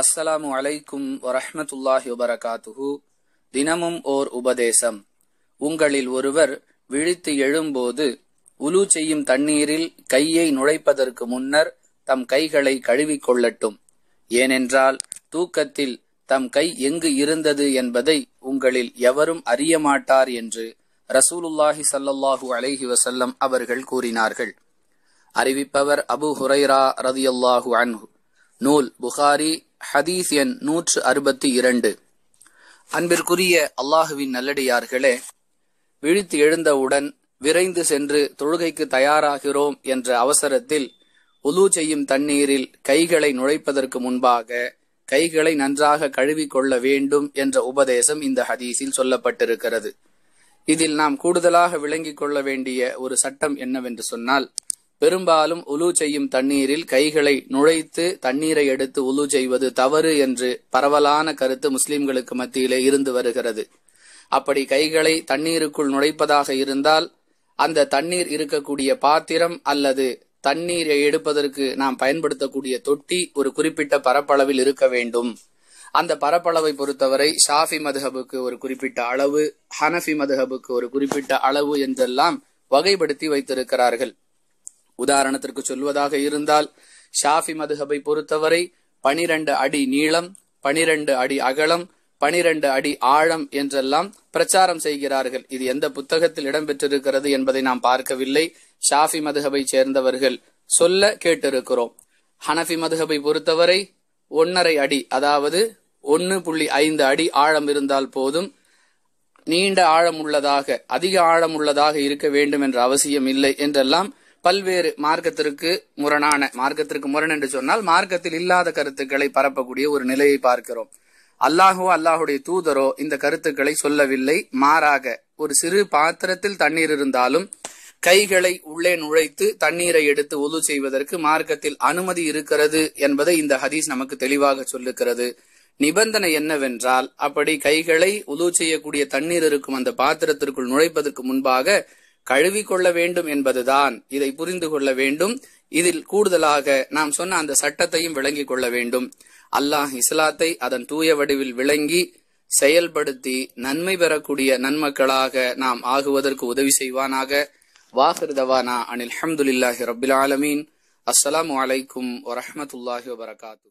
அஸ்ஸலாமு அலைக்கும் வரஹமத்துல்லாஹி வபரகாத்துஹு தினமும் ஓர் உபதேசம் உங்களில் ஒருவர் விழித்து எழும்போது உலு செய்யும் தண்ணீரில் கையை நுழைப்பதற்கு முன்னர் தம் கைகளை கழுவிக்கொள்ளட்டும் ஏனென்றால் தூக்கத்தில் தம் கை எங்கு இருந்தது என்பதை உங்களில் எவரும் அறிய மாட்டார் என்று ரசூலுல்லாஹி சல்லாஹு அலைஹி வசல்லம் அவர்கள் கூறினார்கள் அறிவிப்பவர் அபு ஹுரைரா ரதியல்லாஹு அன்ஹு நூல் புகாரி ஹதீஸ் எண் நூற்று அறுபத்தி இரண்டு அன்பிற்குரிய அல்லாஹுவின் நல்லடியார்களே விழித்து எழுந்தவுடன் விரைந்து சென்று தொழுகைக்கு தயாராகிறோம் என்ற அவசரத்தில் உலு செய்யும் தண்ணீரில் கைகளை நுழைப்பதற்கு முன்பாக கைகளை நன்றாக கழுவிக்கொள்ள வேண்டும் என்ற உபதேசம் இந்த ஹதீஸில் சொல்லப்பட்டிருக்கிறது இதில் நாம் கூடுதலாக விளங்கிக் கொள்ள வேண்டிய ஒரு சட்டம் என்னவென்று சொன்னால் பெரும்பாலும் உலு செய்யும் தண்ணீரில் கைகளை நுழைத்து தண்ணீரை எடுத்து உலு செய்வது தவறு என்று பரவலான கருத்து முஸ்லிம்களுக்கு மத்தியிலே இருந்து வருகிறது அப்படி கைகளை தண்ணீருக்குள் நுழைப்பதாக இருந்தால் அந்த தண்ணீர் இருக்கக்கூடிய பாத்திரம் அல்லது தண்ணீரை எடுப்பதற்கு நாம் பயன்படுத்தக்கூடிய தொட்டி ஒரு குறிப்பிட்ட பரப்பளவில் இருக்க வேண்டும் அந்த பரப்பளவை பொறுத்தவரை ஷாஃபி மதுஹபுக்கு ஒரு குறிப்பிட்ட அளவு ஹனஃபி மதுஹபுக்கு ஒரு குறிப்பிட்ட அளவு என்றெல்லாம் வகைப்படுத்தி வைத்திருக்கிறார்கள் உதாரணத்திற்கு சொல்வதாக இருந்தால் ஷாஃபி மதுஹபை பொறுத்தவரை பனிரெண்டு அடி நீளம் பனிரெண்டு அடி அகலம் பனிரெண்டு அடி ஆழம் என்றெல்லாம் பிரச்சாரம் செய்கிறார்கள் இது எந்த புத்தகத்தில் இடம்பெற்றிருக்கிறது என்பதை நாம் பார்க்கவில்லை ஷாஃபி மதுஹபை சேர்ந்தவர்கள் சொல்ல கேட்டிருக்கிறோம் ஹனஃபி மதுஹபை பொறுத்தவரை ஒன்னரை அடி அதாவது ஒன்னு புள்ளி ஐந்து அடி ஆழம் இருந்தால் போதும் நீண்ட ஆழம் உள்ளதாக அதிக ஆழம் உள்ளதாக இருக்க வேண்டும் என்ற அவசியம் இல்லை என்றெல்லாம் பல்வேறு மார்க்கத்திற்கு முரணான மார்க்கத்திற்கு முரண் என்று சொன்னால் மார்க்கத்தில் இல்லாத கருத்துக்களை பரப்பக்கூடிய ஒரு நிலையை பார்க்கிறோம் அல்லாஹோ அல்லாஹுடைய தூதரோ இந்த கருத்துக்களை சொல்லவில்லை மாறாக ஒரு சிறு பாத்திரத்தில் தண்ணீர் இருந்தாலும் கைகளை உள்ளே நுழைத்து தண்ணீரை எடுத்து உது செய்வதற்கு மார்க்கத்தில் அனுமதி இருக்கிறது என்பதை இந்த ஹதீஸ் நமக்கு தெளிவாக சொல்லுகிறது நிபந்தனை என்னவென்றால் அப்படி கைகளை உது செய்யக்கூடிய தண்ணீர் இருக்கும் அந்த பாத்திரத்திற்குள் நுழைப்பதற்கு முன்பாக கழுவிக்கொள்ள வேண்டும் என்பதுதான் இதை புரிந்து கொள்ள வேண்டும் இதில் கூடுதலாக நாம் சொன்ன அந்த சட்டத்தையும் விளங்கிக் கொள்ள வேண்டும் அல்லாஹ் இஸ்லாத்தை அதன் தூய வடிவில் விளங்கி செயல்படுத்தி நன்மை பெறக்கூடிய நன்மக்களாக நாம் ஆகுவதற்கு உதவி செய்வானாக வாஹிருதவானா அனில் அஹமதுல்லாஹி ரபுல் ஆலமீன் அஸ்லாம் வலைக்கும் வரமத்துல்லாஹி வரகாத்து